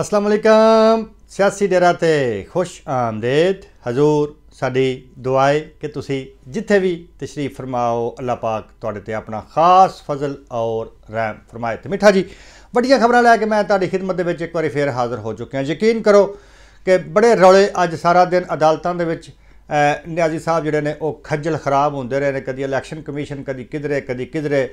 ਅਸਲਾਮ ਅਲੈਕਮ ਸਿਆਸੀ ਡੇਰਾ ਤੇ ਖੁਸ਼ ਆਮਦੇਦ ਹਜ਼ੂਰ ਸਾਡੀ ਦੁਆਏ ਕਿ ਤੁਸੀਂ ਜਿੱਥੇ ਵੀ ਤਸ਼ਰੀਫ ਫਰਮਾਓ ਅੱਲਾਹ ਪਾਕ ਤੁਹਾਡੇ ਤੇ ਆਪਣਾ ਖਾਸ ਫਜ਼ਲ ਔਰ ਰਹਿਮ ਫਰਮਾਏ ਤੇ ਮਿੱਠਾ ਜੀ ਵੱਡੀਆਂ ਖਬਰਾਂ ਲੈ ਕੇ ਮੈਂ ਤੁਹਾਡੀ ਖidmat ਦੇ ਵਿੱਚ ਇੱਕ ਵਾਰੀ ਫੇਰ ਹਾਜ਼ਰ ਹੋ ਚੁੱਕਿਆ ਯਕੀਨ ਕਰੋ ਕਿ ਬੜੇ ਰੌਲੇ ਅੱਜ ਸਾਰਾ ਦਿਨ ਅਦਾਲਤਾਂ ਦੇ ਵਿੱਚ ਨਿਆਜ਼ੀ ਸਾਹਿਬ ਜਿਹੜੇ ਨੇ ਉਹ ਖੱਜਲ ਖਰਾਬ ਹੁੰਦੇ ਰਹੇ ਨੇ ਕਦੀ ਇਲੈਕਸ਼ਨ ਕਮਿਸ਼ਨ ਕਦੀ ਕਿਧਰੇ ਕਦੀ ਕਿਧਰੇ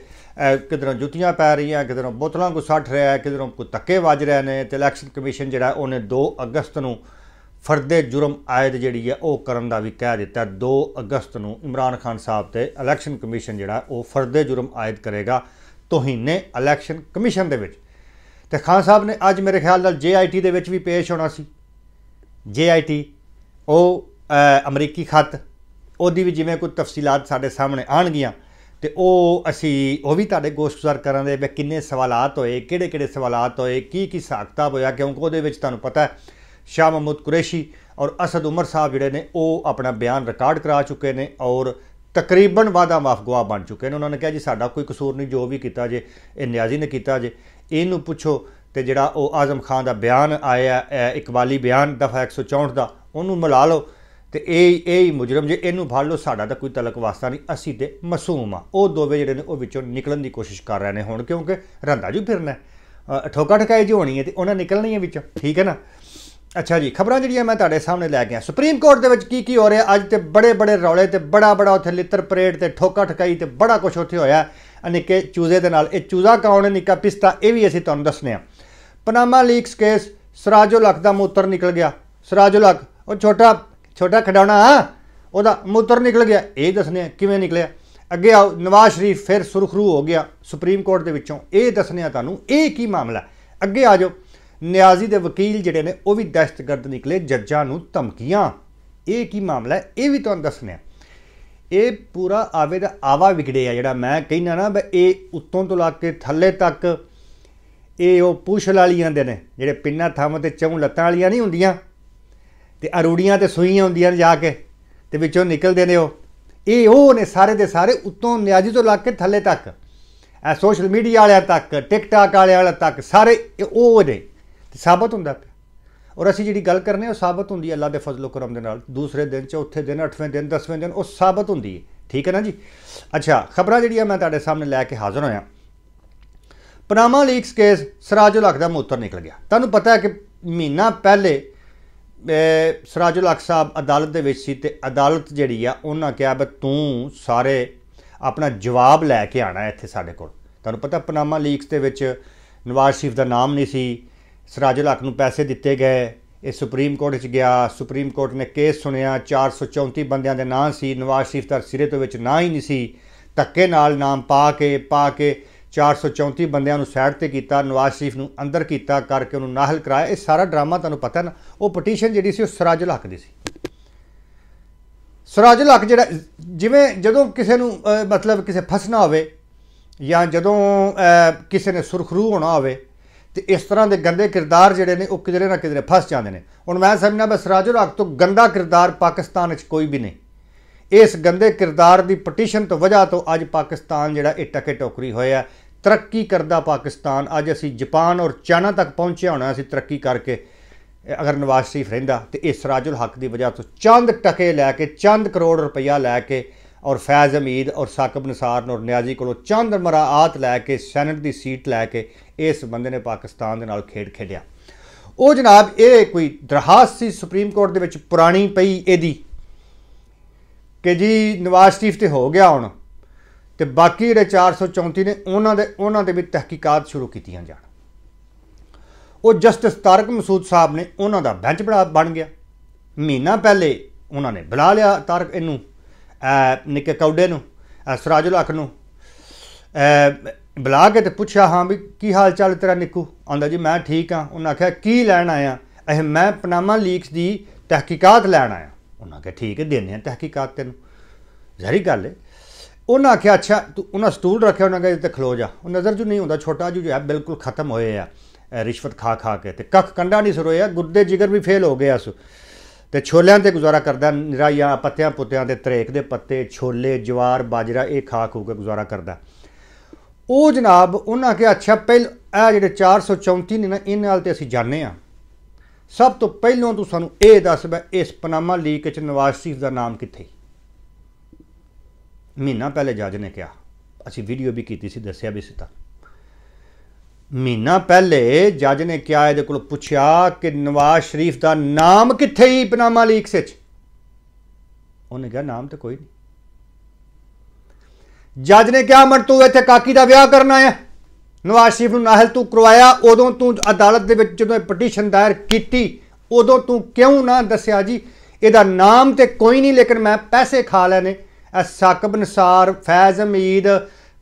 ਕਿਧਰੋਂ ਜੁੱਤੀਆਂ ਪੈ ਰਹੀਆਂ ਕਿਧਰੋਂ ਬੋਤਲਾਂ ਕੋ ਸੱਟ ਰਿਹਾ ਕਿਧਰੋਂ ਕੋ ਤੱਕੇ ਵੱਜ ਰਹੇ ਨੇ ਤੇ ਇਲੈਕਸ਼ਨ ਕਮਿਸ਼ਨ ਜਿਹੜਾ ਉਹਨੇ 2 ਅਗਸਤ ਨੂੰ ਫਰਦੇ ਜੁਰਮ ਆਇਦ ਜਿਹੜੀ ਹੈ ਉਹ ਕਰਨ ਦਾ ਵੀ ਕਹਿ ਦਿੱਤਾ 2 ਅਗਸਤ ਨੂੰ ਇਮਰਾਨ ਖਾਨ ਸਾਹਿਬ ਤੇ ਇਲੈਕਸ਼ਨ ਕਮਿਸ਼ਨ ਜਿਹੜਾ ਉਹ ਫਰਦੇ ਜੁਰਮ ਆਇਦ ਕਰੇਗਾ ਤੋਹੀਨੇ ਇਲੈਕਸ਼ਨ ਕਮਿਸ਼ਨ ਦੇ ਵਿੱਚ ਤੇ ਖਾਨ ਸਾਹਿਬ ਨੇ ਅੱਜ ਮੇਰੇ ਖਿਆਲ ਨਾਲ ਜੀਆਈਟੀ ਦੇ ਵਿੱਚ ਵੀ ਪੇਸ਼ ਹੋਣਾ ਸੀ ਜੀਆਈਟੀ ਉਹ ਅਮਰੀਕੀ ਖਤ ਉਹਦੀ ਵੀ ਜਿਵੇਂ ਕੋਈ ਤਫਸੀਲਾਤ ਸਾਡੇ ਸਾਹਮਣੇ ਆਣਗੀਆਂ ਤੇ ਉਹ ਅਸੀਂ ਉਹ ਵੀ ਤੁਹਾਡੇ ਗੋਸ਼ਗੁਜ਼ਾਰ ਕਰਾਂਗੇ ਵੀ ਕਿੰਨੇ ਸਵਾਲਾਤ ਹੋਏ ਕਿਹੜੇ ਕਿਹੜੇ ਸਵਾਲਾਤ ਹੋਏ ਕੀ ਕੀ ਸਾਖਤਾ ਹੋਇਆ ਕਿਉਂਕਿ ਉਹਦੇ ਵਿੱਚ ਤੁਹਾਨੂੰ ਪਤਾ ਹੈ ਸ਼ਾਹ ਮਹਿਮੂਦ ਕੁਰੈਸ਼ੀ ਔਰ ਅਸਦ ਉਮਰ ਸਾਹਿਬ ਜਿਹੜੇ ਨੇ ਉਹ ਆਪਣਾ ਬਿਆਨ ਰਿਕਾਰਡ ਕਰਾ ਚੁੱਕੇ ਨੇ ਔਰ ਤਕਰੀਬਨ ਵਾਦਾ ਮਾਫ ਗਵਾ ਬਣ ਚੁੱਕੇ ਨੇ ਉਹਨਾਂ ਨੇ ਕਿਹਾ ਜੀ ਸਾਡਾ ਕੋਈ ਕਸੂਰ ਨਹੀਂ ਜੋ ਵੀ ਕੀਤਾ ਜੇ ਇਹ ਨਿਆਜ਼ੀ ਨੇ ਕੀਤਾ ਜੇ ਇਹਨੂੰ ਪੁੱਛੋ ਤੇ ਜਿਹੜਾ ਉਹ ਆਜ਼ਮ ਖਾਨ ਦਾ ਬਿਆਨ ਆਇਆ ਇਕਬਾਲੀ ਬਿਆਨ ਦਫਾ 164 ਦਾ ਉਹਨੂੰ ਮਿਲਾ ਲਓ ਤੇ ਇਹ ਇਹ ਹੀ ਮੁਜਰਮ ਜੇ ਇਹਨੂੰ ਫੜ ਲਓ ਸਾਡਾ ਤਾਂ ਕੋਈ ਤਲਕ ਵਾਸਤਾ ਨਹੀਂ ਅਸੀਂ ਤੇ ਮਾਸੂਮ ਆ ਉਹ ਦੋਵੇਂ ਜਿਹੜੇ ਨੇ ਉਹ ਵਿੱਚੋਂ ਨਿਕਲਣ ਦੀ ਕੋਸ਼ਿਸ਼ ਕਰ ਰਹੇ ਨੇ ਹੁਣ ਕਿਉਂਕਿ ਰੰਦਾ ਜੂ ਫਿਰਨਾ ਠੋਕਾ ਠਕਾਈ ਜੀ ਹੋਣੀ ਹੈ ਤੇ ਉਹਨਾਂ ਨਿਕਲਣੀ ਹੈ ਵਿੱਚੋਂ ਠੀਕ ਹੈ ਨਾ ਅੱਛਾ ਜੀ ਖਬਰਾਂ ਜਿਹੜੀਆਂ ਮੈਂ ਤੁਹਾਡੇ ਸਾਹਮਣੇ ਲੈ ਗਿਆ ਸੁਪਰੀਮ ਕੋਰਟ ਦੇ ਵਿੱਚ ਕੀ ਕੀ ਹੋ ਰਿਹਾ ਅੱਜ ਤੇ ਬੜੇ ਬੜੇ ਰੌਲੇ ਤੇ ਬੜਾ ਬੜਾ ਉੱਥੇ ਲਿੱਤਰ ਪਰੇਡ ਤੇ ਠੋਕਾ ਠਕਾਈ ਤੇ ਬੜਾ ਕੁਝ ਉੱਥੇ ਹੋਇਆ ਅਨਿਕੇ ਚੂਜ਼ੇ ਦੇ ਨਾਲ ਇਹ ਚੂਜ਼ਾ ਕੌਣ ਹੈ ਨਿੱਕਾ ਪਿਸਤਾ ਇਹ ਵੀ ਅਸੀਂ ਤੁਹਾਨੂੰ ਦੱਸਨੇ ਆ ਪਨਾਮਾ ਲੀਕਸ ਕੇਸ ਸਰਾਜੋ ਲਖ ਦਾ ਮੂਤਰ ਨਿਕਲ ਗਿਆ ਸਰਾਜੋ ਹਕ ਉਹ ਛੋਟਾ ਛੋਟਾ ਖਡਾਉਣਾ ਉਹਦਾ ਮੂਤਰ ਨਿਕਲ ਗਿਆ ਇਹ ਦੱਸਨੇ ਆ ਕਿਵੇਂ ਨਿਕਲਿਆ ਅੱਗੇ ਆਓ ਨਵਾਜ਼ ਸ਼ਰੀਫ ਫਿਰ ਸੁਰਖਰੂ ਹੋ ਗਿਆ ਸੁਪਰੀਮ ਕੋਰਟ ਦੇ ਵਿੱਚੋਂ ਇਹ ਦੱਸਨੇ ਆ ਤੁਹਾਨੂੰ ਇਹ ਕੀ ਮਾਮਲਾ ਅੱਗੇ ਆ ਜਾਓ ਨਿਆਜ਼ੀ ਦੇ ਵਕੀਲ ਜਿਹੜੇ ਨੇ ਉਹ ਵੀ ਦਸ਼ਤਗਰਦ ਨਿਕਲੇ ਜੱਜਾਂ ਨੂੰ ਧਮਕੀਆਂ ਇਹ ਕੀ ਮਾਮਲਾ ਇਹ ਵੀ ਤੁਹਾਨੂੰ ਦੱਸਨੇ ਆ ਇਹ ਪੂਰਾ ਆਵੇ ਦਾ ਆਵਾ ਵਿਗੜਿਆ ਜਿਹੜਾ ਮੈਂ ਕਹਿੰਦਾ ਨਾ ਬਈ ਇਹ ਉੱਤੋਂ ਤੋਂ ਲੱਗ ਕੇ ਥੱਲੇ ਤੱਕ ਇਹ ਉਹ ਪੁਸ਼ਲ ਵਾਲੀਆਂ ਦੇ ਨੇ ਜਿਹੜੇ ਪਿੰਨਾ ਥੰਮ ਤੇ ਚੌਂ ਲੱਤਾਂ ਵਾਲੀਆਂ ਨਹੀਂ ਹੁੰਦੀਆਂ ਤੇ ਅਰੂੜੀਆਂ ਤੇ ਸੂਈਆਂ ਹੁੰਦੀਆਂ ਨੇ ਜਾ ਕੇ ਤੇ ਵਿੱਚੋਂ ਨਿਕਲਦੇ ਨੇ ਉਹ ਇਹ ਉਹ ਨੇ ਸਾਰੇ ਦੇ ਸਾਰੇ ਉੱਤੋਂ ਨਿਆਜੀ ਤੋਂ ਲੱਗ ਕੇ ਥੱਲੇ ਤੱਕ ਐ ਸੋਸ਼ਲ ਮੀਡੀਆ ਵਾਲਿਆਂ ਤੱਕ ਟਿਕਟਾਕ ਵਾਲਿਆਂ ਤੱਕ ਸਾਰੇ ਉਹ ਨੇ ਤੇ ਸਾਬਤ ਹੁੰਦਾ ਪਿਆ ਔਰ ਅਸੀਂ ਜਿਹੜੀ ਗੱਲ ਕਰਨੇ ਉਹ ਸਾਬਤ ਹੁੰਦੀ ਹੈ ਅੱਲਾ ਦੇ ਫਜ਼ਲੋ ਕਰਮ ਦੇ ਨਾਲ ਦੂਸਰੇ ਦਿਨ ਚੌਥੇ ਦਿਨ ਅੱਠਵੇਂ ਦਿਨ ਦਸਵੇਂ ਦਿਨ ਉਹ ਸਾਬਤ ਹੁੰਦੀ ਹੈ ਠੀਕ ਹੈ ਨਾ ਜੀ ਅੱਛਾ ਖਬਰਾਂ ਜਿਹੜੀਆਂ ਮੈਂ ਤੁਹਾਡੇ ਸਾਹਮਣੇ ਲੈ ਕੇ ਹਾਜ਼ਰ ਹੋਇਆ Panama leaks case Sirajul Haq ਦਾ ਨਿਕਲ ਗਿਆ ਤੁਹਾਨੂੰ ਪਤਾ ਹੈ ਕਿ ਮਹੀਨਾ ਪਹਿਲੇ ਸਰਾਜੁਲ ਅਕ ਸਾਹਿਬ ਅਦਾਲਤ ਦੇ ਵਿੱਚ ਸੀ ਤੇ ਅਦਾਲਤ ਜਿਹੜੀ ਆ ਉਹਨਾਂ ਕਿਹਾ ਵੀ ਤੂੰ ਸਾਰੇ ਆਪਣਾ ਜਵਾਬ ਲੈ ਕੇ ਆਣਾ ਇੱਥੇ ਸਾਡੇ ਕੋਲ ਤੁਹਾਨੂੰ ਪਤਾ ਪਨਾਮਾ ਲੀਕਸ ਦੇ ਵਿੱਚ ਨਵਾਜ਼ ਸ਼ਰੀਫ ਦਾ ਨਾਮ ਨਹੀਂ ਸੀ ਸਰਾਜੁਲ ਅਕ ਨੂੰ ਪੈਸੇ ਦਿੱਤੇ ਗਏ ਇਹ ਸੁਪਰੀਮ ਕੋਰਟ 'ਚ ਗਿਆ ਸੁਪਰੀਮ ਕੋਰਟ ਨੇ ਕੇਸ ਸੁਣਿਆ 434 ਬੰਦਿਆਂ ਦੇ ਨਾਂ ਸੀ ਨਵਾਜ਼ ਸ਼ਰੀਫ ਦਾ ਸਿਰੇ ਤੋਂ ਵਿੱਚ ਨਾਂ ਹੀ ਨਹੀਂ ਸੀ ਧੱਕੇ ਨਾਲ ਨਾਮ ਪਾ ਕੇ ਪਾ ਕੇ 434 ਬੰਦਿਆਂ ਨੂੰ ਸਾਈਡ ਤੇ ਕੀਤਾ ਨਵਾਜ਼ ਸ਼ਰੀਫ ਨੂੰ ਅੰਦਰ ਕੀਤਾ ਕਰਕੇ ਉਹਨੂੰ ਨਾਹਲ ਕਰਾਇਆ ਇਹ ਸਾਰਾ ਡਰਾਮਾ ਤੁਹਾਨੂੰ ਪਤਾ ਨਾ ਉਹ ਪਟੀਸ਼ਨ ਜਿਹੜੀ ਸੀ ਉਹ ਸਰਾਜ ਲੱਕ ਦੀ ਸੀ ਸਰਾਜ ਲੱਕ ਜਿਹੜਾ ਜਿਵੇਂ ਜਦੋਂ ਕਿਸੇ ਨੂੰ ਮਤਲਬ ਕਿਸੇ ਫਸਣਾ ਹੋਵੇ ਜਾਂ ਜਦੋਂ ਕਿਸੇ ਨੇ ਸੁਰਖਰੂ ਹੋਣਾ ਹੋਵੇ ਤੇ ਇਸ ਤਰ੍ਹਾਂ ਦੇ ਗੰਦੇ ਕਿਰਦਾਰ ਜਿਹੜੇ ਨੇ ਉਹ ਕਿਦਰੇ ਨਾ ਕਿਦਰੇ ਫਸ ਜਾਂਦੇ ਨੇ ਹੁਣ ਮੈਂ ਸਮਝਣਾ ਬਸ ਸਰਾਜ ਲੱਕ ਤੋਂ ਗੰਦਾ ਕਿਰਦਾਰ ਪਾਕਿਸਤਾਨ ਵਿੱਚ ਕੋਈ ਵੀ ਨਹੀਂ ਇਸ ਗੰਦੇ ਕਿਰਦਾਰ ਦੀ ਪਟੀਸ਼ਨ ਤੋਂ ਵਜ੍ਹਾ ਤੋਂ ਅੱਜ ਪਾਕਿਸਤਾਨ ਜਿਹੜਾ ਇੱਟਾ ਕੇ ਟੋਕਰੀ ਹੋਇਆ ਤਰੱਕੀ ਕਰਦਾ ਪਾਕਿਸਤਾਨ ਅੱਜ ਅਸੀਂ ਜਾਪਾਨ ਔਰ ਚਾਈਨਾ ਤੱਕ ਪਹੁੰਚਿਆ ਹੋਣਾ ਅਸੀਂ ਤਰੱਕੀ ਕਰਕੇ ਅਗਰ ਨਵਾਜ਼ ਸ਼ਰੀਫ ਰਹਿੰਦਾ ਤੇ ਇਸ ਸਰਾਜੁਲ ਹੱਕ ਦੀ ਵਜ੍ਹਾ ਤੋਂ ਚੰਦ ਟਕੇ ਲੈ ਕੇ ਚੰਦ ਕਰੋੜ ਰੁਪਇਆ ਲੈ ਕੇ ਔਰ ਫੈਜ਼ ਅਮੀਦ ਔਰ ਸਾਕਬ ਨਸਾਰ ਔਰ ਨਿਆਜ਼ੀ ਕੋਲੋਂ ਚੰਦ ਮਰਾਆਤ ਲੈ ਕੇ ਸੈਨਟ ਦੀ ਸੀਟ ਲੈ ਕੇ ਇਸ ਬੰਦੇ ਨੇ ਪਾਕਿਸਤਾਨ ਦੇ ਨਾਲ ਖੇਡ ਖੇਡਿਆ ਉਹ ਜਨਾਬ ਇਹ ਕੋਈ ਦਰਹਾਸ ਸੀ ਸੁਪਰੀਮ ਕੋਰਟ ਦੇ ਵਿੱਚ ਪੁਰਾਣੀ ਪਈ ਇਹਦੀ ਕਿ ਜੀ ਨਵਾਜ਼ ਸ਼ਰੀਫ ਤੇ ਹੋ ਗਿਆ ਹੁਣ ਤੇ ਬਾਕੀ ਜਿਹੜੇ 434 ਨੇ ਉਹਨਾਂ ਦੇ ਉਹਨਾਂ ਦੇ ਵੀ ਤਹਿਕੀਕਾਤ ਸ਼ੁਰੂ ਕੀਤੀਆਂ ਜਾਣ ਉਹ ਜਸਟਿਸ ਤਾਰਕ ਮਸੂਦ ਸਾਹਿਬ ਨੇ ਉਹਨਾਂ ਦਾ ਬੈਂਚ ਬਣਾ ਬਣ ਗਿਆ ਮਹੀਨਾ ਪਹਿਲੇ ਉਹਨਾਂ ਨੇ ਬੁਲਾ ਲਿਆ ਤਾਰਕ ਇਹਨੂੰ ਨਿੱਕੇ ਕੌਡੇ ਨੂੰ ਸਰਾਜੁਲ ਹਕ ਨੂੰ ਬੁਲਾ ਕੇ ਤੇ ਪੁੱਛਿਆ ਹਾਂ ਵੀ ਕੀ ਹਾਲ ਚਾਲ ਤੇਰਾ ਨਿੱਕੂ ਆਂਦਾ ਜੀ ਮੈਂ ਠੀਕ ਹਾਂ ਉਹਨਾਂ ਆਖਿਆ ਕੀ ਲੈਣ ਆਇਆ ਇਹ ਮੈਂ ਪਨਾਮਾ ਲੀਕਸ ਦੀ ਤਹਿਕੀਕਾਤ ਲੈਣ ਆਇਆ ਉਹਨਾਂ ਕਿਹਾ ਠੀਕ ਹੈ ਦਿੰਦੇ ਆ ਤਹਿਕੀਕਾਤ ਤੈਨੂੰ ਜ਼ਹਰੀ ਗੱਲ ਹੈ ਉਹਨਾਂ ਕਹੇ ਅੱਛਾ ਤੂੰ ਉਹਨਾਂ ਸਟੂਲ ਰੱਖਿਆ ਉਹਨਾਂ ਕਹੇ ਤੇ ਖਲੋ ਜਾ ਉਹ ਨਜ਼ਰ ਜੂ ਨਹੀਂ ਹੁੰਦਾ ਛੋਟਾ ਜੂ ਜੋ ਹੈ ਬਿਲਕੁਲ ਖਤਮ ਹੋਏ ਆ ਰਿਸ਼ਵਤ ਖਾ ਖਾ ਕੇ ਤੇ ਕੱਖ ਕੰਡਾ ਨਹੀਂ ਸਰੋਇਆ ਗੁਰਦੇ ਜਿਗਰ ਵੀ ਫੇਲ ਹੋ ਗਿਆ ਸੋ ਤੇ ਛੋਲਿਆਂ ਤੇ ਗੁਜ਼ਾਰਾ ਕਰਦਾ ਨਿਰਾਇਆ ਪੱਤਿਆਂ ਪੁੱਤਿਆਂ ਦੇ ਤਰੇਕ ਦੇ ਪੱਤੇ ਛੋਲੇ ਜਵਾਰ ਬਾਜਰਾ ਇਹ ਖਾ ਖੂ ਕੇ ਗੁਜ਼ਾਰਾ ਕਰਦਾ ਉਹ ਜਨਾਬ ਉਹਨਾਂ ਕਹੇ ਅੱਛਾ ਪਹਿਲ ਆ ਜਿਹੜੇ 434 ਨੇ ਨਾ ਇਹਨਾਂ ਨਾਲ ਤੇ ਅਸੀਂ ਜਾਣੇ ਆ ਸਭ ਤੋਂ ਪਹਿਲਾਂ ਤੂੰ ਸਾਨੂੰ ਇਹ ਦੱਸ ਬੈ ਇਸ ਪਨਾਮਾ ਲੀਕ ਚ ਨਵਾਜ਼ ਸ਼ਰੀਫ ਦਾ ਨਾਮ ਕਿੱਥੇ ਮਹੀਨਾ ਪਹਿਲੇ ਜੱਜ ਨੇ ਕਿਹਾ ਅਸੀਂ ਵੀਡੀਓ ਵੀ ਕੀਤੀ ਸੀ ਦੱਸਿਆ ਵੀ ਸੀ ਤਾਂ ਮਹੀਨਾ ਪਹਿਲੇ ਜੱਜ ਨੇ ਕਿਹਾ ਇਹਦੇ ਕੋਲ ਪੁੱਛਿਆ ਕਿ ਨਵਾਜ਼ ਸ਼ਰੀਫ ਦਾ ਨਾਮ ਕਿੱਥੇ ਹੀ ਪਨਾਮਾ ਲੀਕ ਵਿੱਚ ਉਹਨੇ ਕਿਹਾ ਨਾਮ ਤੇ ਕੋਈ ਨਹੀਂ ਜੱਜ ਨੇ ਕਿਹਾ ਮਰ ਤੂੰ ਇੱਥੇ ਕਾਕੀ ਦਾ ਵਿਆਹ ਕਰਨਾ ਹੈ ਨਵਾਜ਼ ਸ਼ਰੀਫ ਨੂੰ ਨਾਹਲ ਤੂੰ ਕਰਵਾਇਆ ਉਦੋਂ ਤੂੰ ਅਦਾਲਤ ਦੇ ਵਿੱਚ ਜਦੋਂ ਪਟੀਸ਼ਨ ਦਾਇਰ ਕੀਤੀ ਉਦੋਂ ਤੂੰ ਕਿਉਂ ਨਾ ਦੱਸਿਆ ਜੀ ਇਹਦਾ ਨਾਮ ਤੇ ਕੋਈ ਨਹੀਂ ਲੇਕਿਨ ਮੈਂ ਪੈਸੇ ਖਾ ਨੇ ਐ ਸਾਕਬ ਅਨਸਾਰ ਫੈਜ਼ ਅਮੀਦ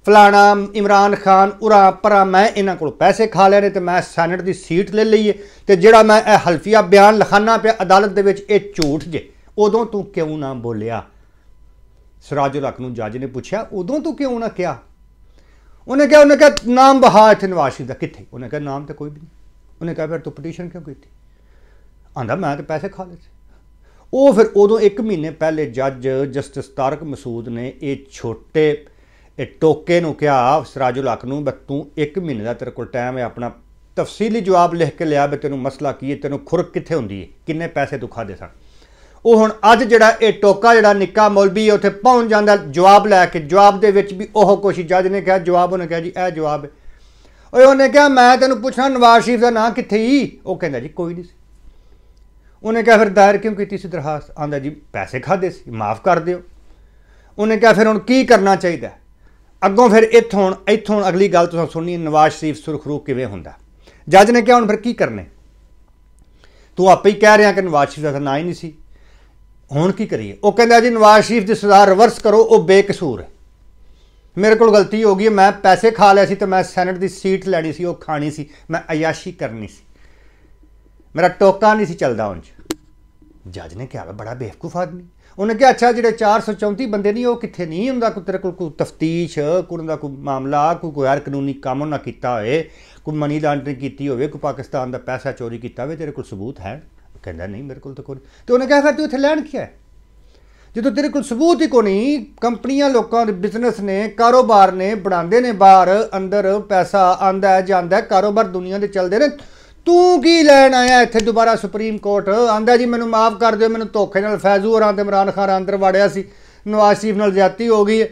ਫਲਾਣਾ ਇਮਰਾਨ ਖਾਨ ਉਰਾ ਪਰਾ ਮੈਂ ਇਹਨਾਂ ਕੋਲ ਪੈਸੇ ਖਾ ਲਏ ਨੇ ਤੇ ਮੈਂ ਸੈਨੇਟ ਦੀ ਸੀਟ ਲੈ ਲਈਏ ਤੇ ਜਿਹੜਾ ਮੈਂ ਇਹ ਹਲਫੀਆ ਬਿਆਨ ਲਖਾਨਾ ਪਿਆ ਅਦਾਲਤ ਦੇ ਵਿੱਚ ਇਹ ਝੂਠ ਜੇ ਉਦੋਂ ਤੂੰ ਕਿਉਂ ਨਾ ਬੋਲਿਆ ਸਰਾਜੁਲ ਹਕ ਨੂੰ ਜੱਜ ਨੇ ਪੁੱਛਿਆ ਉਦੋਂ ਤੂੰ ਕਿਉਂ ਨਾ ਕਿਹਾ ਉਹਨੇ ਕਿਹਾ ਉਹਨੇ ਕਿਹਾ ਨਾਮ ਬਹਾ ਇੱਥੇ ਨਿਵਾਸੀ ਦਾ ਕਿੱਥੇ ਉਹਨੇ ਕਿਹਾ ਨਾਮ ਤੇ ਕੋਈ ਵੀ ਨਹੀਂ ਉਹਨੇ ਕਿਹਾ ਫਿਰ ਤੂੰ ਪਟੀਸ਼ਨ ਕਿਉਂ ਕੀਤੀ ਆਂਦਾ ਮੈਂ ਤੇ ਪੈਸੇ ਖਾ ਲਏ ਉਹ ਫਿਰ ਉਦੋਂ 1 ਮਹੀਨੇ ਪਹਿਲੇ ਜੱਜ ਜਸਟਿਸ ਤਾਰਕ ਮਸੂਦ ਨੇ ਇਹ ਛੋਟੇ ਇਹ ਟੋਕੇ ਨੂੰ ਕਿਹਾ ਸਰਾਜੁਲ ਹਕ ਨੂੰ ਤੂੰ 1 ਮਹੀਨੇ ਦਾ ਤੇਰੇ ਕੋਲ ਟਾਈਮ ਹੈ ਆਪਣਾ ਤਫਸੀਲੀ ਜਵਾਬ ਲਿਖ ਕੇ ਲਿਆ ਬਈ ਤੈਨੂੰ ਮਸਲਾ ਕੀ ਹੈ ਤੈਨੂੰ ਖੁਰਕ ਕਿੱਥੇ ਹੁੰਦੀ ਹੈ ਕਿੰਨੇ ਪੈਸੇ ਤੂੰ ਖਾਦੇ ਸਕਦਾ ਉਹ ਹੁਣ ਅੱਜ ਜਿਹੜਾ ਇਹ ਟੋਕਾ ਜਿਹੜਾ ਨਿੱਕਾ ਮੌਲਵੀ ਉੱਥੇ ਪਹੁੰਚ ਜਾਂਦਾ ਜਵਾਬ ਲੈ ਕੇ ਜਵਾਬ ਦੇ ਵਿੱਚ ਵੀ ਉਹ ਕੁਛ ਜੱਜ ਨੇ ਕਿਹਾ ਜਵਾਬ ਉਹਨੇ ਕਿਹਾ ਜੀ ਇਹ ਜਵਾਬ ਹੈ ਓਏ ਉਹਨੇ ਕਿਹਾ ਮੈਂ ਤੈਨੂੰ ਪੁੱਛਣਾ ਨਵਾਜ਼ ਸ਼ਰੀਫ ਦਾ ਨਾਂ ਕਿੱਥੇ ਹੀ ਉਹ ਕਹਿੰਦਾ ਜੀ ਕੋਈ ਨਹੀਂ ਸੀ ਉਹਨੇ ਕਿਹਾ ਫਿਰ ਦਾਇਰ ਕਿਉਂ ਕੀਤੀ ਸੀ ਦਰਖਾਸਤ ਆਂਦਾ ਜੀ ਪੈਸੇ ਖਾਦੇ ਸੀ ਮਾਫ ਕਰ ਦਿਓ ਉਹਨੇ ਕਿਹਾ ਫਿਰ ਹੁਣ ਕੀ ਕਰਨਾ ਚਾਹੀਦਾ ਅੱਗੋਂ ਫਿਰ ਇੱਥੋਂ ਇੱਥੋਂ ਅਗਲੀ ਗੱਲ ਤੁਸੀਂ ਸੁਣਨੀ ਨਵਾਜ਼ ਸ਼ਰੀਫ ਸੁਰਖਰੂ ਕਿਵੇਂ ਹੁੰਦਾ ਜੱਜ ਨੇ ਕਿਹਾ ਹੁਣ ਫਿਰ ਕੀ ਕਰਨੇ ਤੂੰ ਆਪੇ ਹੀ ਕਹਿ ਰਿਹਾ ਕਿ ਨਵਾਜ਼ ਸ਼ਰੀਫ ਦਾ ਨਾਂ ਹੀ ਨਹੀਂ ਸੀ ਹੁਣ ਕੀ ਕਰੀਏ ਉਹ ਕਹਿੰਦਾ ਜੀ ਨਵਾਜ਼ ਸ਼ਰੀਫ ਦੀ ਸਜ਼ਾ ਰਿਵਰਸ ਕਰੋ ਉਹ ਬੇਕਸੂਰ ਹੈ ਮੇਰੇ ਕੋਲ ਗਲਤੀ ਹੋ ਗਈ ਮੈਂ ਪੈਸੇ ਖਾ ਲਿਆ ਸੀ ਤੇ ਮੈਂ ਸੈਨੇਟ ਦੀ ਸੀਟ ਲੈਣੀ ਸੀ ਉਹ ਖਾਣੀ ਸੀ ਮੈਂ ਅਯਾਸ਼ੀ ਕਰਨੀ ਸੀ ਮੇਰਾ ਟੋਕਾ ਨਹੀਂ ਸੀ ਚੱਲਦਾ ਉਂਝ ਜੱਜ ਨੇ ਕਿਹਾ ਬੜਾ ਬੇਵਕੂਫ ਆਦਮੀ ਉਹਨੇ ਕਿਹਾ ਅੱਛਾ ਜਿਹੜੇ 434 ਬੰਦੇ ਨਹੀਂ ਉਹ ਕਿੱਥੇ ਨਹੀਂ ਹੁੰਦਾ ਕੋ ਤੇਰੇ ਕੋਲ ਕੋਈ ਤਫਤੀਸ਼ ਕੋਈ ਦਾ ਕੋਈ ਮਾਮਲਾ ਕੋਈ ਕੋਈ ਗੈਰ ਕਾਨੂੰਨੀ ਕੰਮ ਨਾ ਕੀਤਾ ਹੋਏ ਕੋਈ ਮਨੀ ਲਾਂਡਰਿੰਗ ਕੀਤੀ ਹੋਵੇ ਕੋਈ ਪਾਕਿਸਤਾਨ ਦਾ ਪੈਸਾ ਚੋਰੀ ਕੀਤਾ ਹੋਵੇ ਤੇਰੇ ਕੋਲ ਸਬੂਤ ਹੈ ਕਹਿੰਦਾ ਨਹੀਂ ਮੇਰੇ ਕੋਲ ਤਾਂ ਕੋਈ ਤੇ ਉਹਨੇ ਕਿਹਾ ਫਿਰ ਤੂੰ ਇੱਥੇ ਲੈਣ ਕਿਹਾ ਜਦੋਂ ਤੇਰੇ ਕੋਲ ਸਬੂਤ ਹੀ ਕੋ ਨਹੀਂ ਕੰਪਨੀਆਂ ਲੋਕਾਂ ਦੇ ਬਿਜ਼ਨਸ ਨੇ ਕਾਰੋਬਾਰ ਨੇ ਬਣਾਉਂਦੇ ਨੇ ਬਾਹਰ ਅੰਦਰ ਪੈਸਾ ਆਂਦਾ ਜਾਂਦਾ ਕਾਰੋਬਾਰ ਦੁਨੀਆ ਦੇ ਚੱਲਦੇ ਨੇ ਤੂੰ ਕੀ ਲੈਣ ਆਇਆ ਇੱਥੇ ਦੁਬਾਰਾ ਸੁਪਰੀਮ ਕੋਰਟ ਆਂਦਾ ਜੀ ਮੈਨੂੰ ਮਾਫ ਕਰ ਦਿਓ ਮੈਨੂੰ ਧੋਖੇ ਨਾਲ ਫੈਜ਼ੂ ਹੋਰਾਂ ਤੇ ਇਮਰਾਨ ਖਾਨ ਅੰਦਰ ਵੜਿਆ ਸੀ ਨਵਾਜ਼ ਸ਼ਰੀਫ ਨਾਲ ਜ਼ਿਆਤੀ ਹੋ ਗਈ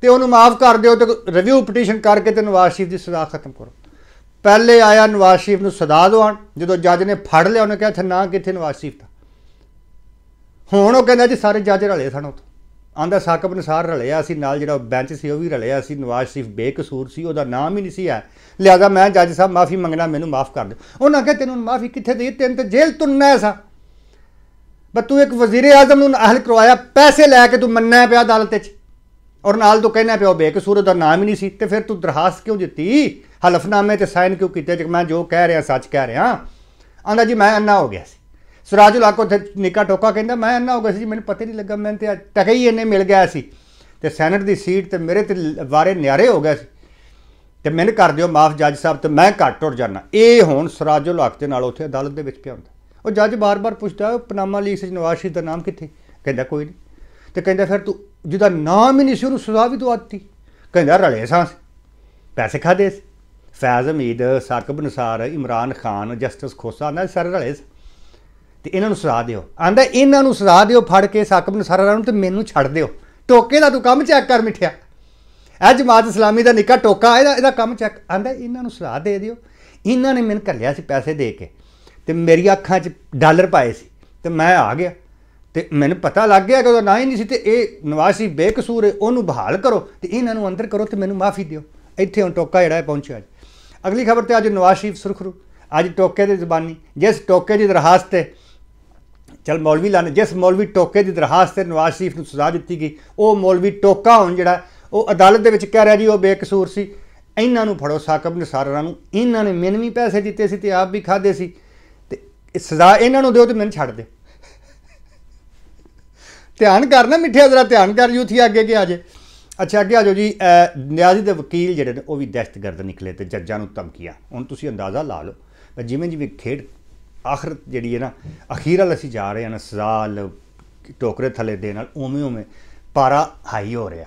ਤੇ ਉਹਨੂੰ ਮਾਫ ਕਰ ਦਿਓ ਤੇ ਰਿਵਿਊ ਪਟੀਸ਼ਨ ਕਰਕੇ ਤੇ ਨਵਾਜ਼ ਸ਼ਰੀਫ ਦੀ ਸਜ਼ਾ ਖਤਮ ਕਰੋ ਪਹਿਲੇ ਆਇਆ ਨਵਾਜ਼ ਸ਼ਰੀਫ ਨੂੰ ਸਦਾ ਦਵਾਣ ਜਦੋਂ ਜੱਜ ਨੇ ਫੜ ਲਿਆ ਉਹਨੇ ਕਿਹਾ ਨਾ ਕਿੱਥੇ ਨਵਾਜ਼ ਸ਼ਰੀਫ ਦਾ ਹੁਣ ਉਹ ਕਹਿੰਦਾ ਜੀ ਸਾਰੇ ਜੱਜ ਰਲੇ ਸਨ ਉਹ ਆਂਦਾ ਸਾਕਬ ਅਨਸਾਰ ਰਲਿਆ ਸੀ ਨਾਲ ਜਿਹੜਾ ਬੈਂਚ ਸੀ ਉਹ ਵੀ ਰਲਿਆ ਸੀ ਨਵਾਜ਼ ਸ਼ਰੀਫ ਬੇਕਸੂਰ ਸੀ ਉਹਦਾ ਨਾਮ ਹੀ ਨਹੀਂ ਸੀ ਆ ਲਿਆਦਾ ਮੈਂ ਜੱਜ ਸਾਹਿਬ ਮਾਫੀ ਮੰਗਣਾ ਮੈਨੂੰ ਮਾਫ ਕਰ ਦਿਓ ਉਹਨਾਂ ਕਹੇ ਤੈਨੂੰ ਮਾਫੀ ਕਿੱਥੇ ਦੇ ਤੈਨੂੰ ਤੇ ਜੇਲ੍ਹ ਤੁੰਨਾ ਐਸਾ ਬਸ ਤੂੰ ਇੱਕ ਵਜ਼ੀਰ ਆਜ਼ਮ ਨੂੰ ਅਹਲ ਕਰਵਾਇਆ ਪੈਸੇ ਲੈ ਕੇ ਤੂੰ ਮੰਨਿਆ ਪਿਆ ਅਦਾਲਤ 'ਚ ਔਰ ਨਾਲ ਤੂੰ ਕਹਿਣਾ ਪਿਆ ਬੇਕਸੂਰ ਉਹਦਾ ਨਾਮ ਹੀ ਨਹੀਂ ਸੀ ਤੇ ਫਿਰ ਤੂੰ ਦਰਖਾਸਤ ਕਿਉਂ ਦਿੱਤੀ ਹਲਫਨਾਮੇ ਤੇ ਸਾਈਨ ਕਿਉਂ ਕੀਤੇ ਜੇ ਮੈਂ ਜੋ ਕਹਿ ਰਿਹਾ ਸੱਚ ਕਹਿ ਰਿਹਾ ਆਂਦਾ ਜੀ ਮੈਂ ਅੰਨਾ ਹੋ ਗਿਆ ਸੀ ਸੁਰਾਜੁਲ ਹਕ ਉਹ ਨਿੱਕਾ ਟੋਕਾ ਕਹਿੰਦਾ ਮੈਂ ਅੰਨਾ ਹੋ ਗਿਆ ਸੀ ਜੀ ਮੈਨੂੰ ਪਤਾ ਨਹੀਂ ਲੱਗਾ ਮੈਂ ਤੇ ਟਕਾ ਹੀ ਇਹਨੇ ਮਿਲ ਗਿਆ ਸੀ ਤੇ ਸੈਨੇਟ ਦੀ ਸੀਟ ਤੇ ਮੇਰੇ ਤੇ ਵਾਰੇ ਨਿਆਰੇ ਹੋ ਗਿਆ ਸੀ ਤੇ ਮੈਨੂੰ ਕਰ ਦਿਓ ਮਾਫ ਜੱਜ ਸਾਹਿਬ ਤੇ ਮੈਂ ਘੱਟ ਟੁੱਟ ਜਾਣਾ ਇਹ ਹੁਣ ਸਰਾਜੁਲ ਲਾਕ ਦੇ ਨਾਲ ਉੱਥੇ ਅਦਾਲਤ ਦੇ ਵਿੱਚ ਪਿਆ ਹੁੰਦਾ ਉਹ ਜੱਜ ਬਾਰ-ਬਾਰ ਪੁੱਛਦਾ ਉਹ ਪਨਾਮਾ ਲੀਸ ਜਨਵਾਸ਼ੀ ਦਾ ਨਾਮ ਕਿੱਥੇ ਕਹਿੰਦਾ ਕੋਈ ਨਹੀਂ ਤੇ ਕਹਿੰਦਾ ਫਿਰ ਤੂੰ ਜਿਹਦਾ ਨਾਮ ਹੀ ਨਹੀਂ ਸੀ ਉਹਨੂੰ ਸਜ਼ਾ ਵੀ ਦਵਾਤੀ ਕਹਿੰਦਾ ਰਲੇ ਸਾਂ ਪੈਸੇ ਖਾਦੇ ਸੀ ਫੈਜ਼ ਅਮੀਦ ਸਾਕਬ ਅਨਸਾਰ ਇਮਰਾਨ ਖਾਨ ਜਸਟਿਸ ਖੋਸਾ ਨਾਲ ਸਾਰੇ ਰਲੇ ਤੇ ਇਹਨਾਂ ਨੂੰ ਸਜ਼ਾ ਦਿਓ ਆਂਦਾ ਇਹਨਾਂ ਨੂੰ ਸਜ਼ਾ ਦਿਓ ਫੜ ਕੇ ਸਾਕਬ ਅਨਸਾਰਾਂ ਨੂੰ ਤੇ ਮੈਨੂੰ ਛੱਡ ਦਿਓ ਟੋਕੇ ਦਾ ਤੂੰ ਕੰਮ ਚੈੱਕ ਕਰ ਮਿੱਠਿਆ ਇਹ ਜਮਾਤ ਇਸਲਾਮੀ ਦਾ ਨਿੱਕਾ ਟੋਕਾ ਇਹਦਾ ਇਹਦਾ ਕੰਮ ਚੈੱਕ ਆਂਦਾ ਇਹਨਾਂ ਨੂੰ ਸਜ਼ਾ ਦੇ ਦਿਓ ਇਹਨਾਂ ਨੇ ਮੈਨੂੰ ਘੱਲਿਆ ਸੀ ਪੈਸੇ ਦੇ ਕੇ ਤੇ ਮੇਰੀ ਅੱਖਾਂ 'ਚ ਡਾਲਰ ਪਾਏ ਸੀ ਤੇ ਮੈਂ ਆ ਗਿਆ ਤੇ ਮੈਨੂੰ ਪਤਾ ਲੱਗ ਗਿਆ ਕਿ ਉਹਦਾ ਨਾਂ ਹੀ ਨਹੀਂ ਸੀ ਤੇ ਇਹ ਨਵਾਸੀ ਬੇਕਸੂਰ ਹੈ ਉਹਨੂੰ ਬਹਾਲ ਕਰੋ ਤੇ ਇਹਨਾਂ ਨੂੰ ਅੰਦਰ ਕਰੋ ਤੇ ਮੈਨੂੰ ਮਾਫੀ ਦਿਓ ਇੱਥੇ ਹੁਣ ਟੋਕਾ ਜਿਹੜਾ ਹੈ ਪਹੁੰਚਿਆ ਅਗਲੀ ਖਬਰ ਤੇ ਅੱਜ ਨਵਾਜ਼ ਸ਼ਰੀਫ ਸੁਰਖਰੂ ਅੱਜ ਟੋਕੇ ਦੀ ਜ਼ਬਾਨੀ ਜਿਸ ਟੋਕੇ ਦੀ ਦਰਖਾਸਤ ਤੇ ਚਲ ਮੌਲਵੀ ਲਾਨ ਜਿਸ ਮੌਲਵੀ ਟੋਕੇ ਦੀ ਦਰਖਾਸਤ ਤੇ ਨਵਾਜ਼ ਸ਼ਰੀਫ ਨੂੰ ਸਜ਼ਾ ਦਿੱਤੀ ਗਈ ਉਹ ਮੌਲਵੀ ਟੋਕਾ ਹੋਣ ਜਿਹੜਾ ਉਹ ਅਦਾਲਤ ਦੇ ਵਿੱਚ ਕਹਿ ਰਿਹਾ ਜੀ ਉਹ ਬੇਕਸੂਰ ਸੀ ਇਹਨਾਂ ਨੂੰ ਫੜੋ ਸਾਕਬ ਨਸਾਰਾਂ ਨੂੰ ਇਹਨਾਂ ਨੇ ਮੈਨੂੰ ਵੀ ਪੈਸੇ ਦਿੱਤੇ ਸੀ ਤੇ ਆਪ ਵੀ ਖਾਦੇ ਸੀ ਤੇ ਸਜ਼ਾ ਇਹਨਾਂ ਨੂੰ ਦਿਓ ਤੇ ਮੈਨੂੰ ਛੱਡ ਦਿਓ ਧਿਆਨ ਕਰਨਾ ਮਿੱਠਿਆ ਜ਼ਰਾ ਧਿਆਨ ਕਰ ਯੂਥੀ ਅੱਗੇ ਕੇ ਆਜੇ ਅੱਛਾ ਅੱਗੇ ਆ ਜੀ ਨਿਆਜ਼ੀ ਦੇ ਵਕੀਲ ਜਿਹੜੇ ਨੇ ਉਹ ਵੀ ਦਹਿਸ਼ਤਗਰਦ ਨਿਕਲੇ ਤੇ ਜੱਜਾਂ ਨੂੰ ਧਮਕੀਆਂ ਹੁਣ ਤੁਸੀਂ ਅੰਦਾਜ਼ਾ ਲਾ ਲਓ ਜਿਵੇਂ ਜਿਵੇਂ ਖੇਡ ਆਖਰਤ ਜਿਹੜੀ ਹੈ ਨਾ ਅਖੀਰ ਵਾਲ ਅਸੀਂ ਜਾ ਰਹੇ ਹਾਂ ਸਜ਼ਾਲ ਟੋਕਰੇ ਥਲੇ ਦੇ ਨਾਲ ਉਵੇਂ ਉਵੇਂ ਪਾਰਾ ਹਾਈ ਹੋ ਰਿਹਾ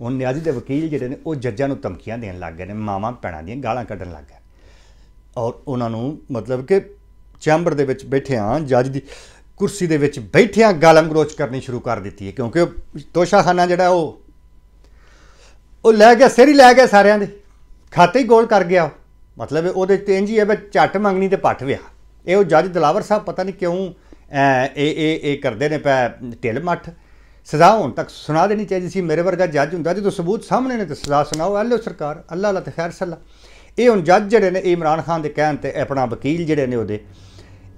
ਉਹ ਨਿਆਜ਼ੀ ਦੇ ਵਕੀਲ ਜਿਹੜੇ ਨੇ ਉਹ ਜੱਜਾਂ ਨੂੰ ਧਮਕੀਆਂ ਦੇਣ ਲੱਗ ਗਏ ਨੇ ਮਾਵਾਂ ਪੈਣਾ ਦੀਆਂ ਗਾਲਾਂ ਕੱਢਣ ਲੱਗ ਗਏ ਔਰ ਉਹਨਾਂ ਨੂੰ ਮਤਲਬ ਕਿ ਚੈਂਬਰ ਦੇ ਵਿੱਚ ਬੈਠੇ ਆ ਜੱਜ ਦੀ ਕੁਰਸੀ ਦੇ ਵਿੱਚ ਬੈਠਿਆਂ ਗਰੋਚ ਕਰਨੀ ਸ਼ੁਰੂ ਕਰ ਦਿੱਤੀ ਹੈ ਕਿਉਂਕਿ ਤੋਸ਼ਾਖਾਨਾ ਜਿਹੜਾ ਉਹ ਉਹ ਲੈ ਗਿਆ ਸਿਰ ਹੀ ਲੈ ਗਿਆ ਸਾਰਿਆਂ ਦੇ ਖਾਤੇ ਹੀ ਗੋਲ ਕਰ ਗਿਆ ਮਤਲਬ ਉਹਦੇ ਤੇ ਇੰਜ ਹੀ ਹੈ ਵੀ ਝੱਟ ਮੰਗਣੀ ਤੇ ਪੱਠ ਵਿਆ ਇਹ ਉਹ ਜੱਜ ਦਲਾਵਰ ਸਾਹਿਬ ਪਤਾ ਨਹੀਂ ਕਿਉਂ ਇਹ ਇਹ ਇਹ ਕਰਦੇ ਨੇ ਪੈ ਢਿਲ ਮੱਠ ਸਜ਼ਾ ਹੁਣ ਤੱਕ ਸੁਣਾ ਦੇਣੀ ਚਾਹੀਦੀ ਸੀ ਮੇਰੇ ਵਰਗਾ ਜੱਜ ਹੁੰਦਾ ਤੋ ਸਬੂਤ ਸਾਹਮਣੇ ਨੇ ਤੇ ਸਜ਼ਾ ਸੁਣਾਓ ਐਲੋ ਸਰਕਾਰ ਅੱਲਾ ਅੱਲਾ ਤੇ ਖੈਰ ਸੱਲਾ ਇਹ ਹੁਣ ਜੱਜ ਜਿਹੜੇ ਨੇ ਇਮਰਾਨ ਖਾਨ ਦੇ ਕਹਿਣ ਤੇ ਆਪਣਾ ਵਕੀਲ ਜਿਹੜੇ ਨੇ ਉਹਦੇ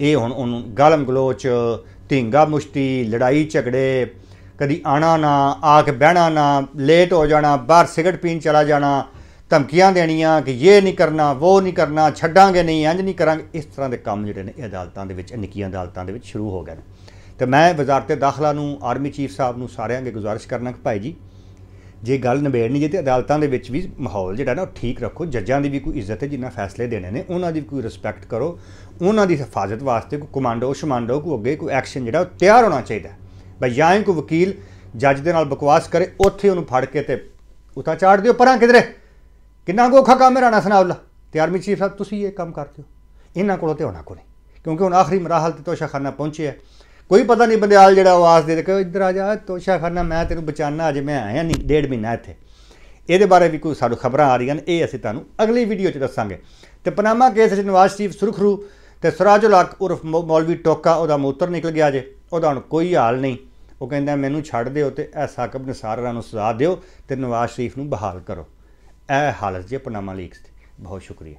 ਇਹ ਹੁਣ ਉਹਨੂੰ ਗਲਮ ਗਲੋਚ ਢਿੰਗਾ ਮੁਸ਼ਤੀ ਲੜਾਈ ਝਗੜੇ ਕਦੀ ਆਣਾ ਨਾ ਆ ਕੇ ਬਹਿਣਾ ਨਾ ਲੇਟ ਹੋ ਜਾਣਾ ਬਾਹਰ ਸਿਗਰਟ ਪੀਣ ਚਲਾ ਜਾਣਾ ਧਮਕੀਆਂ ਦੇਣੀਆਂ ਕਿ ਇਹ ਨਹੀਂ ਕਰਨਾ ਉਹ ਨਹੀਂ ਕਰਨਾ ਛੱਡਾਂਗੇ ਨਹੀਂ ਇੰਜ ਨਹੀਂ ਕਰਾਂਗੇ ਇਸ ਤਰ੍ਹਾਂ ਦੇ ਕੰਮ ਜਿਹੜੇ ਨੇ ਇਹ ਅਦਾਲਤਾਂ ਦੇ ਵਿੱਚ ਨਿੱਕੀਆਂ ਅਦਾਲਤਾਂ ਦੇ ਵਿੱਚ ਸ਼ੁਰੂ ਹੋ ਗਏ ਨੇ ਤੇ ਮੈਂ ਵਜ਼ਾਰਤ ਦਾਖਲਾ ਨੂੰ ਆਰਮੀ ਚੀਫ ਸਾਹਿਬ ਨੂੰ ਸਾਰਿਆਂ ਅੱਗੇ ਗੁਜ਼ਾਰਿਸ਼ ਕਰਨਾ ਕਿ ਭਾਈ ਜੀ ਜੇ ਗੱਲ ਨਿਬੇੜਨੀ ਜੇ ਤੇ ਅਦਾਲਤਾਂ ਦੇ ਵਿੱਚ ਵੀ ਮਾਹੌਲ ਜਿਹੜਾ ਨਾ ਉਹ ਠੀਕ ਰੱਖੋ ਜੱਜਾਂ ਦੀ ਵੀ ਕੋਈ ਇੱਜ਼ਤ ਹੈ ਜਿੰਨਾ ਫੈਸਲੇ ਦੇਣੇ ਨੇ ਉਹਨਾਂ ਦੀ ਵੀ ਕੋਈ ਰਿਸਪੈਕਟ ਕਰੋ ਉਹਨਾਂ ਦੀ ਹਿਫਾਜ਼ਤ ਵਾਸਤੇ ਕੋਈ ਕਮਾਂਡੋ ਸ਼ਮਾਂਡੋ ਕੋ ਅੱਗੇ ਕੋਈ ਐਕਸ਼ਨ ਜਿਹੜਾ ਉਹ ਤਿਆਰ ਹੋਣਾ ਚਾਹੀਦਾ ਬਈ ਜਾਂ ਕੋਈ ਵਕੀਲ ਜੱਜ ਦੇ ਨਾਲ ਬਕਵਾਸ ਕਰੇ ਉੱਥੇ ਉਹਨੂੰ ਫੜ ਕੇ ਤੇ ਉਤਾ ਚਾੜ ਦਿਓ ਪਰਾਂ ਕਿਧਰੇ ਕਿੰਨਾ ਗੋਖਾ ਕੰਮ ਹੈ ਰਾਣਾ ਸਨਾਉਲਾ ਤੇ ਆਰਮੀ ਚੀਫ ਸਾਹਿਬ ਤੁਸੀਂ ਇਹ ਕੰਮ ਕਰਦੇ ਹੋ ਇਹਨਾਂ ਕੋਲੋਂ ਤੇ ਹੋਣਾ ਕੋਈ ਕਿਉਂਕਿ ਹੁਣ ਆਖਰੀ ਮਰਾਹਲ ਤੇ ਤੋਸ਼ਾ ਖਾਨਾ ਹੈ ਕੋਈ ਪਤਾ ਨਹੀਂ ਬੰਦਿਆਲ ਜਿਹੜਾ ਆਵਾਜ਼ ਦੇ ਕੇ ਇੱਧਰ ਆ ਜਾ ਤੋਸ਼ਾ ਖਾਨਾ ਮੈਂ ਤੈਨੂੰ ਬਚਾਣਾ ਅੱਜ ਮੈਂ ਆਇਆ ਨਹੀਂ ਡੇਢ ਮਹੀਨਾ ਇੱਥੇ ਇਹਦੇ ਬਾਰੇ ਵੀ ਕੋਈ ਸਾਨੂੰ ਖਬਰਾਂ ਆ ਰਹੀਆਂ ਨੇ ਇਹ ਅਸੀਂ ਤੁਹਾਨੂੰ ਅਗਲੀ ਵੀਡੀਓ 'ਚ ਦੱਸਾਂਗੇ ਤੇ ਪਨਾਮਾ ਕੇਸ 'ਚ ਨਵਾਜ਼ ਸ਼ਰੀਫ ਸੁਰਖਰੂ ਤੇ ਸਰਾਜੁਲ ਹਕ ਉਰਫ ਮੌਲਵੀ ਟੋਕਾ ਉਹਦਾ ਮੋਤਰ ਨਿਕਲ ਗਿਆ ਜੇ ਉਹਦਾ ਹੁਣ ਕੋਈ ਹਾਲ ਨਹੀਂ ਉਹ ਕਹਿੰਦਾ ਮੈਨੂੰ ਛੱਡ ਦਿਓ ਤੇ ਐ ਸਾਕਬ ਨਸਾਰਾਂ ਨੂੰ ਸਜ਼ਾ ਦਿਓ ਤੇ ਨਵਾਜ਼ ਸ਼ਰੀਫ ਨੂੰ ਬਹਾਲ ਕਰੋ ਇਹ ਹਾਲਤ ਜੇ ਪਨਾਮਾ ਲੀਕਸ ਬਹੁਤ ਸ਼ੁਕਰੀਆ